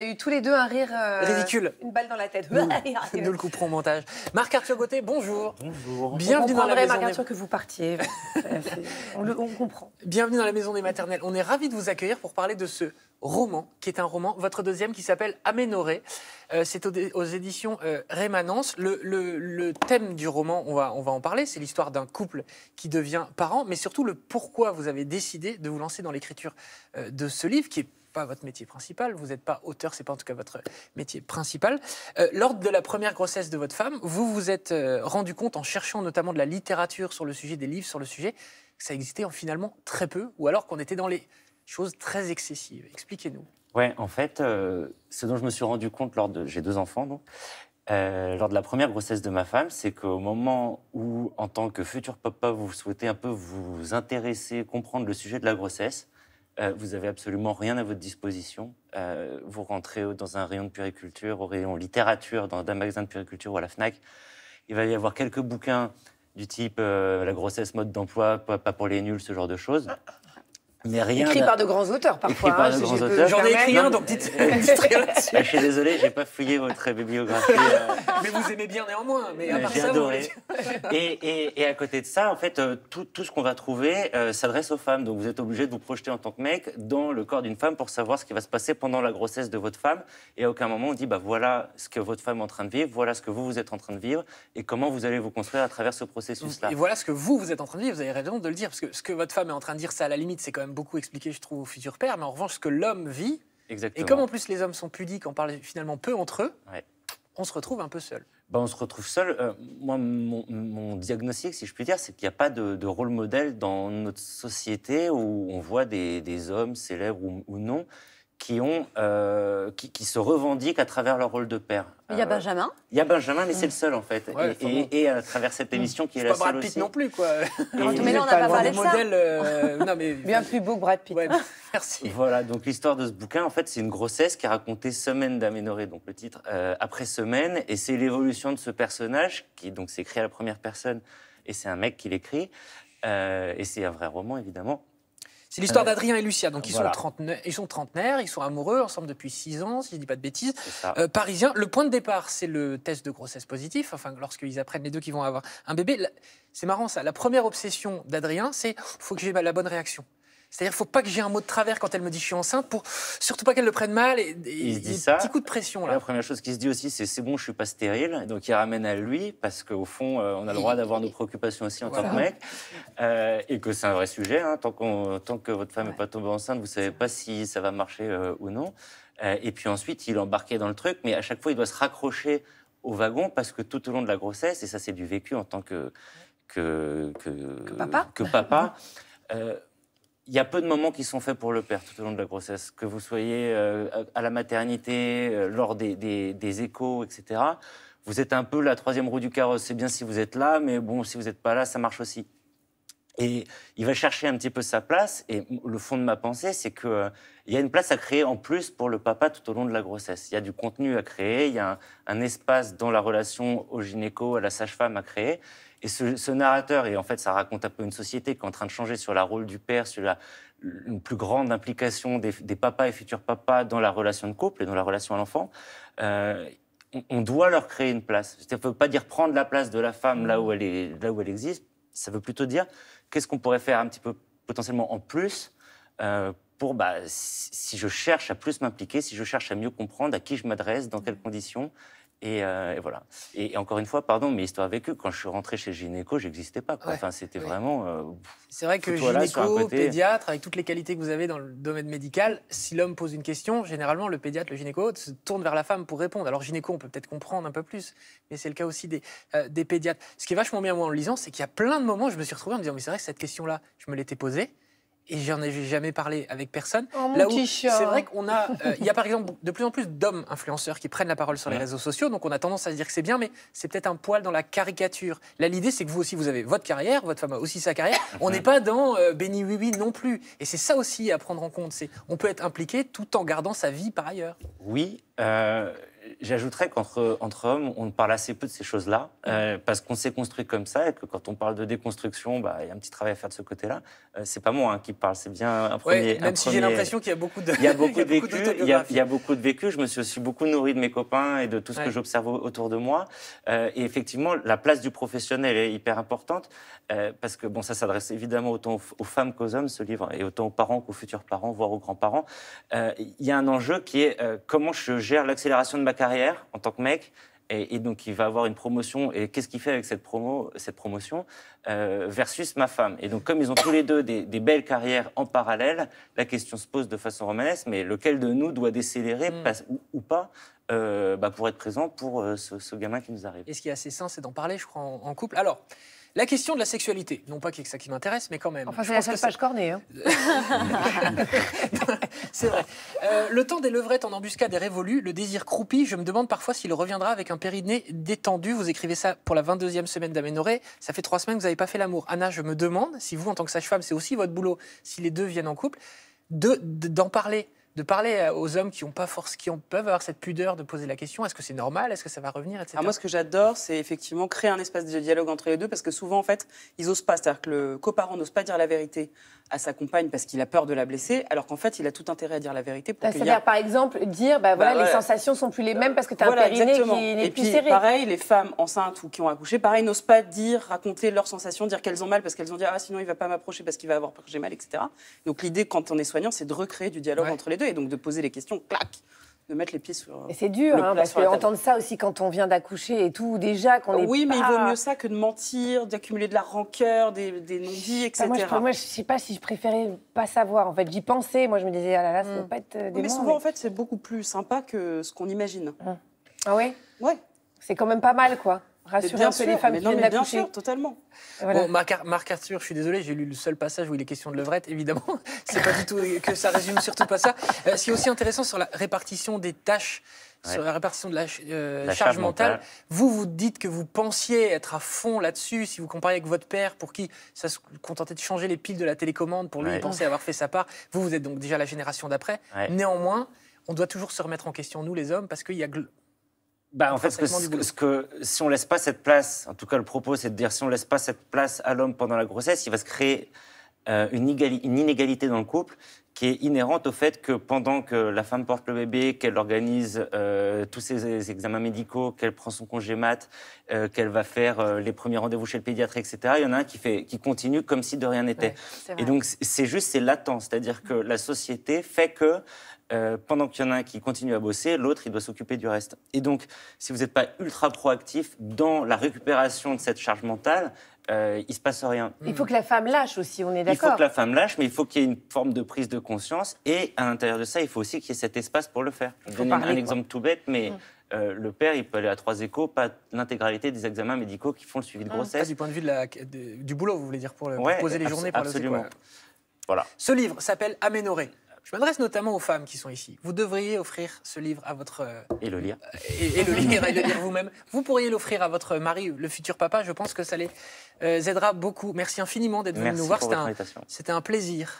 eu tous les deux un rire euh, ridicule, une balle dans la tête. Nous, ah, nous le couperons au montage. Marc Arthur Gauthier, bonjour. Bonjour. Bienvenue on dans la maison Marc Arthur que vous partiez. on, le, comprend. Bienvenue dans la maison des maternelles. On est ravis de vous accueillir pour parler de ce roman, qui est un roman, votre deuxième, qui s'appelle Aménoré. Euh, c'est aux, éditions euh, Rémanence. Le, thème du roman, on va, on va en parler, c'est l'histoire d'un couple qui devient parent, mais surtout le pourquoi vous avez décidé de vous lancer dans l'écriture de ce livre, qui est votre métier principal, vous n'êtes pas auteur, c'est pas en tout cas votre métier principal. Euh, lors de la première grossesse de votre femme, vous vous êtes euh, rendu compte, en cherchant notamment de la littérature sur le sujet, des livres sur le sujet, que ça existait en finalement très peu, ou alors qu'on était dans les choses très excessives. Expliquez-nous. Ouais, en fait, euh, ce dont je me suis rendu compte lors de, j'ai deux enfants donc, lors de la première grossesse de ma femme, c'est qu'au moment où, en tant que futur papa, vous souhaitez un peu vous intéresser, comprendre le sujet de la grossesse, euh, vous avez absolument rien à votre disposition. Euh, vous rentrez dans un rayon de puriculture, au rayon littérature, dans un magasin de puriculture ou à la FNAC. Il va y avoir quelques bouquins du type euh, La grossesse mode d'emploi, pas pour les nuls, ce genre de choses. Mais rien écrit par de grands auteurs parfois. J'en ai écrit un, donc dites, Je suis désolé, j'ai pas fouillé votre bibliographie. Euh. mais vous aimez bien néanmoins. j'ai adoré. et, à côté de ça, en fait, euh, tout, ce qu'on va trouver euh, s'adresse aux femmes. Donc vous êtes obligé de vous projeter en tant que mec dans le corps d'une femme pour savoir ce qui va se passer pendant la grossesse de votre femme. Et à aucun moment on dit, bah voilà ce que votre femme est en train de vivre, voilà ce que vous vous êtes en train de vivre et comment vous allez vous construire à travers ce processus-là. Et voilà ce que vous vous êtes en train de vivre. Vous avez raison de le dire parce que ce que votre femme est en train de dire, ça à la limite, c'est quand même beaucoup expliqué, je trouve, au futur père, mais en revanche, ce que l'homme vit, et comme en plus les hommes sont pudiques, on parle finalement peu entre eux, on se retrouve un peu seul. Ben, on se retrouve seul. Euh, moi, mon, diagnostic, si je puis dire, c'est qu'il n'y a pas de, rôle modèle dans notre société où on voit des, hommes célèbres ou non qui, ont, euh, qui, se revendiquent à travers leur rôle de père. Il y a euh, Benjamin. Il y a Benjamin, mais c'est le seul en fait. et, à travers cette hmm. émission qui est, la pas Brad Pitt non plus quoi. mais là on n'a pas, parlé de euh, Bien plus beau que Brad Pitt. merci. Voilà, donc l'histoire de ce bouquin en fait c'est une grossesse qui est racontée semaine d'aménorée, donc le titre, après semaine. Et c'est l'évolution de ce personnage qui donc s'écrit à la première personne et c'est un mec qui l'écrit. et c'est un vrai roman évidemment c'est l'histoire euh, d'Adrien et Lucia. Donc ils, sont ils, trentenaires, ils sont amoureux, ensemble depuis 6 ans, si je ne dis pas de bêtises. Euh, parisiens. Le point de départ, c'est le test de grossesse positif. Enfin, lorsqu'ils apprennent les deux qu'ils vont avoir un bébé. C'est marrant ça. La première obsession d'Adrien, c'est faut que j'ai la bonne réaction. C'est-à-dire, faut pas que j'ai un mot de travers quand elle me dit je suis enceinte, pour surtout pas qu'elle le prenne mal. Et, il se dit ça. Petit coup de pression là. La première chose qu'il se dit aussi, c'est c'est bon, je suis pas stérile. Donc il ramène à lui parce qu'au fond, euh, on a le droit d'avoir nos préoccupations aussi en tant que mec euh, et que c'est un vrai sujet. Hein. tant, tant, que votre femme n'est pas tombée enceinte, vous savez pas si ça va marcher euh, ou non. et puis ensuite, il embarquait dans le truc, mais à chaque fois, il doit se raccrocher au wagon parce que tout au long de la grossesse, et ça c'est du vécu en tant que que que, que papa, que papa il y a peu de moments qui sont faits pour le père tout au long de la grossesse, que vous soyez euh, à la maternité, euh, lors des, échos, etc. Vous êtes un peu la troisième roue du carrosse. C'est bien si vous êtes là, mais bon, si vous n'êtes pas là, ça marche aussi. Et il va chercher un petit peu sa place. Et le fond de ma pensée, c'est qu'il euh, y a une place à créer en plus pour le papa tout au long de la grossesse. Il y a du contenu à créer, il y a un espace dans la relation au gynéco, à la sage-femme à créer. Et ce, narrateur, et en fait, ça raconte un peu une société qui est en train de changer sur la rôle du père, sur la une plus grande implication des, papas et futurs papas dans la relation de couple et dans la relation à l'enfant. Euh, on, doit leur créer une place. Ça ne veut pas dire prendre la place de la femme là où mm. elle, là où elle existe. Ça veut plutôt dire qu'est-ce qu'on pourrait faire un petit peu potentiellement en plus euh, pour, bah, si je cherche à plus m'impliquer, si je cherche à mieux comprendre à qui je m'adresse, dans mm. quelles conditions, euh, et, voilà. Et, encore une fois, pardon, mais histoire vécue, quand je suis rentré chez Gynéco, j'existais pas. enfin, c'était vraiment. Euh, c'est vrai que gynéco, pédiatre, avec toutes les qualités que vous avez dans le domaine médical, si l'homme pose une question, généralement, le pédiatre, le gynéco se tourne vers la femme pour répondre. Alors, gynéco, on peut peut-être comprendre un peu plus, mais c'est le cas aussi des, euh, pédiatres. Ce qui est vachement bien, moi, en le lisant, c'est qu'il y a plein de moments, je me suis retrouvé en me disant, mais c'est vrai que cette question-là, je me l'étais posée et j'en ai jamais parlé avec personne. Oh, là où c'est vrai qu'on a, euh, il y a par exemple de plus en plus d'hommes influenceurs qui prennent la parole sur les réseaux sociaux, donc on a tendance à se dire que c'est bien, mais c'est peut-être un poil dans la caricature. Là, l'idée c'est que vous aussi vous avez votre carrière, votre femme a aussi sa carrière. On n'est pas dans euh, Benny oui oui non plus, et c'est ça aussi à prendre en compte. C'est on peut être impliqué tout en gardant sa vie par ailleurs. Oui. Euh, J'ajouterais qu'entre entre hommes, on parle assez peu de ces choses-là, euh, parce qu'on s'est construit comme ça, et que quand on parle de déconstruction, bah, il y a un petit travail à faire de ce côté-là. Ce euh, c'est pas moi hein, qui parle, c'est bien un premier. Ouais, même si j'ai l'impression qu'il y a beaucoup de. Il y a beaucoup de vécu. Il y, a beaucoup de vécu. Je me suis aussi beaucoup nourri de mes copains et de tout ce que j'observe autour de moi. Euh, et effectivement, la place du professionnel est hyper importante, parce que bon, ça s'adresse évidemment autant aux, aux femmes qu'aux hommes, ce livre, et autant aux parents qu'aux futurs parents, voire aux grands-parents. Il y a un enjeu qui est comment je gère l'accélération de ma carrière en tant que mec. Et, donc, il va avoir une promotion. Et qu'est-ce qu'il fait avec cette, promo, cette promotion euh, Versus ma femme. Et donc, comme ils ont tous les deux des, belles carrières en parallèle, la question se pose de façon romanesque mais lequel de nous doit décélérer mm. ou, pas euh, bah, pour être présent pour euh, ce, gamin qui nous arrive. Et ce qui est assez sain, c'est d'en parler, je crois, en couple. Alors, la question de la sexualité, non pas que ça qui m'intéresse, mais quand même. Enfin, c'est la seule page cornée. Hein. c'est vrai. Euh, le temps des levrettes en embuscade est révolu, le désir croupi, je me demande parfois s'il reviendra avec un périnée détendu. Vous écrivez ça pour la 22e semaine d'aménorée, ça fait trois semaines que vous n'avez pas fait l'amour. Anna, je me demande si vous, en tant que sage-femme, c'est aussi votre boulot, si les deux viennent en couple, d'en parler de parler euh, aux hommes qui n'ont pas force, qui ont, peuvent avoir cette pudeur de poser la question est-ce que c'est normal, est-ce que ça va revenir, etc. moi, ce que j'adore, c'est effectivement créer un espace de dialogue entre les deux, parce que souvent, en fait, ils osent pas, c'est-à-dire que le coparent n'ose pas dire la vérité à sa compagne parce qu'il a peur de la blesser, alors qu'en fait, il a tout intérêt à dire la vérité. Pour bah, cest dire par exemple, dire bah, voilà, bah, les sensations sont plus les mêmes parce que tu as un périnée qui n'est plus Pareil, les femmes enceintes ou qui ont accouché, pareil, n'osent pas dire, raconter leurs sensations, dire qu'elles ont mal parce qu'elles ont dit Ah, sinon, il ne va pas m'approcher parce qu'il va avoir peur que j'ai mal, etc. Donc, l'idée, quand on est soignant, c'est de recréer du dialogue entre les deux et donc de poser les questions, clac de mettre les pieds sur. Et c'est dur, hein, parce entendre ça aussi quand on vient d'accoucher et tout, déjà qu'on est. Oui, mais il vaut mieux ça que de mentir, d'accumuler de la rancœur, des, des non etc. Moi, je, moi, sais pas si je préférais pas savoir. En fait, j'y pensais. Moi, je me disais, ah là là, ça ne peut mm. pas être euh, des Mais souvent, en fait, c'est beaucoup plus sympa que ce qu'on imagine. Hein. Ah oui Ouais. C'est quand même pas mal, quoi rassurer un les femmes mais qui non, viennent Bien sûr, totalement. Bon, Marc, Arthur, je suis désolé, j'ai lu le seul passage où il est question de levrette, évidemment. C'est pas du tout que ça résume surtout pas ça. Euh, ce qui est aussi intéressant sur la répartition des tâches, sur la répartition de la, euh, charge, mentale, vous vous dites que vous pensiez être à fond là-dessus, si vous comparez avec votre père, pour qui ça se contentait de changer les piles de la télécommande, pour lui, penser avoir fait sa part. Vous, vous êtes donc déjà la génération d'après. Néanmoins, on doit toujours se remettre en question, nous les hommes, parce qu'il y a bah, en fait, que, ce que, si on laisse pas cette place, en tout cas le propos, c'est de dire si on laisse pas cette place à l'homme pendant la grossesse, il va se créer euh, une, inégalité dans le couple qui est inhérente au fait que pendant que la femme porte le bébé, qu'elle organise euh, tous ses examens médicaux, qu'elle prend son congé mat, euh, qu'elle va faire euh, les premiers rendez-vous chez le pédiatre, etc., il y en a un qui, fait, qui continue comme si de rien n'était. et donc c'est juste, c'est latent, c'est-à-dire que la société fait que pendant qu'il y en a un qui continue à bosser, l'autre, il doit s'occuper du reste. Et donc, si vous n'êtes pas ultra proactif dans la récupération de cette charge mentale, il euh, il se passe rien. Il faut que la femme lâche aussi, on est d'accord. Il faut que la femme lâche, mais il faut qu'il y ait une forme de prise de conscience. Et à l'intérieur de ça, il faut aussi qu'il y ait cet espace pour le faire. Je donne un exemple tout bête, mais. Hum. Euh, le père, il peut aller à trois échos, pas l'intégralité des examens médicaux qui font le suivi de hum. grossesse. du point de vue du boulot, vous voulez dire, pour, poser les journées par le Absolument. Voilà. Ce livre s'appelle Aménorée. Je m'adresse notamment aux femmes qui sont ici. Vous devriez offrir ce livre à votre... Euh, et le lire. Et, le lire, et le lire vous-même. Vous pourriez l'offrir à votre mari, le futur papa. Je pense que ça les euh, aidera beaucoup. Merci infiniment d'être venu nous voir. C'était un, un plaisir.